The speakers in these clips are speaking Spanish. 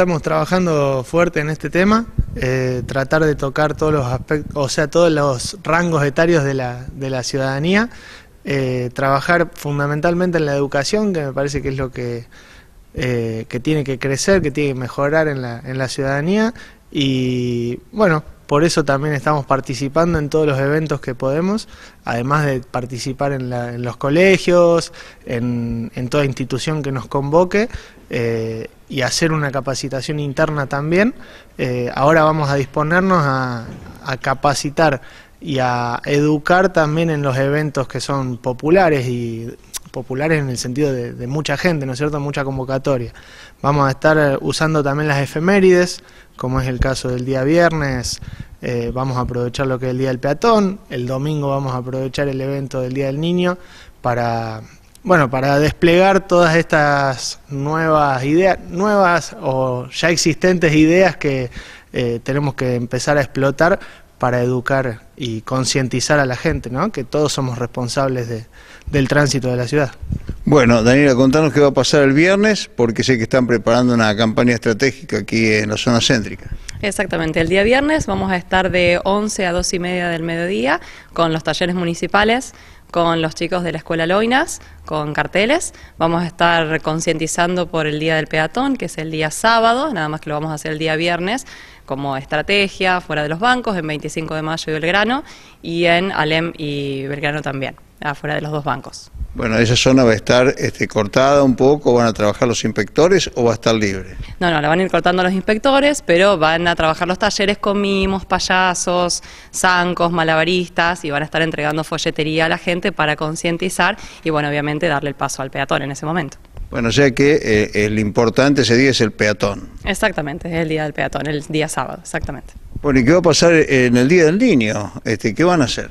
Estamos trabajando fuerte en este tema, eh, tratar de tocar todos los aspectos, o sea, todos los rangos etarios de la, ciudadanía, eh, trabajar fundamentalmente en la educación, que me parece que es lo que, eh, que tiene que crecer, que tiene que mejorar en la, ciudadanía y bueno, por eso también estamos participando en todos los eventos que podemos, además de participar en, los colegios, en, en, toda institución que nos convoque, y hacer una capacitación interna también, eh, ahora vamos a disponernos a, capacitar y a educar también en los eventos que son populares y populares en el sentido de, mucha gente, ¿no es cierto? Mucha convocatoria. Vamos a estar eh, usando también las efemérides, como es el caso del día viernes, eh, vamos a aprovechar lo que es el día del peatón, el domingo vamos a aprovechar el evento del Día del Niño para bueno, para desplegar todas estas nuevas ideas, nuevas o ya existentes ideas que eh, tenemos que empezar a explotar para educar y concientizar a la gente, ¿no? Que todos somos responsables del tránsito de la ciudad. Bueno, Daniela, contanos qué va a pasar el viernes, porque sé que están preparando una campaña estratégica aquí en la zona céntrica. Exactamente, el día viernes vamos a estar de 11 a 2 y media del mediodía con los talleres municipales con los chicos de la Escuela Loinas, con carteles. Vamos a estar concientizando por el Día del Peatón, que es el día sábado, nada más que lo vamos a hacer el día viernes, como estrategia fuera de los bancos, en 25 de mayo y Belgrano, y en Alem y Belgrano también afuera de los dos bancos. Bueno, esa zona va a estar este, cortada un poco, van a trabajar los inspectores o va a estar libre. No, no, la van a ir cortando los inspectores, pero van a trabajar los talleres con mimos, payasos, zancos, malabaristas y van a estar entregando folletería a la gente para concientizar y bueno, obviamente darle el paso al peatón en ese momento. Bueno, o sea que eh, el importante ese día es el peatón. Exactamente, es el día del peatón, el día sábado, exactamente. Bueno, ¿y qué va a pasar en el Día del Niño? Este, ¿Qué van a hacer?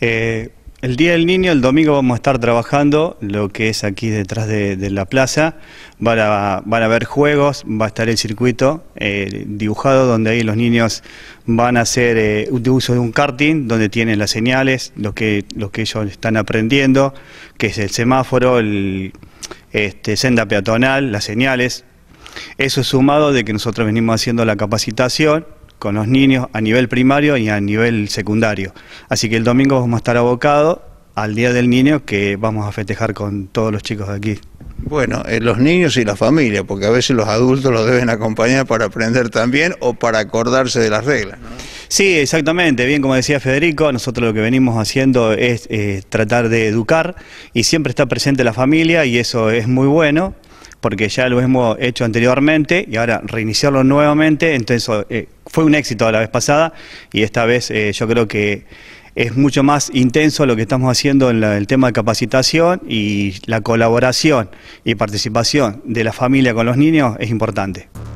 Eh, el Día del Niño, el domingo vamos a estar trabajando lo que es aquí detrás de, la plaza. Van a, ver juegos, va a estar el circuito eh, dibujado donde ahí los niños van a hacer eh, uso de un karting, donde tienen las señales, lo que, que ellos están aprendiendo, que es el semáforo, el este, senda peatonal, las señales. Eso es sumado de que nosotros venimos haciendo la capacitación con los niños a nivel primario y a nivel secundario. Así que el domingo vamos a estar abocados al Día del Niño que vamos a festejar con todos los chicos de aquí. Bueno, eh, los niños y la familia, porque a veces los adultos los deben acompañar para aprender también o para acordarse de las reglas. Sí, exactamente. Bien, como decía Federico, nosotros lo que venimos haciendo es eh, tratar de educar y siempre está presente la familia y eso es muy bueno porque ya lo hemos hecho anteriormente y ahora reiniciarlo nuevamente, entonces eh, fue un éxito la vez pasada y esta vez eh, yo creo que es mucho más intenso lo que estamos haciendo en el tema de capacitación y la colaboración y participación de la familia con los niños es importante.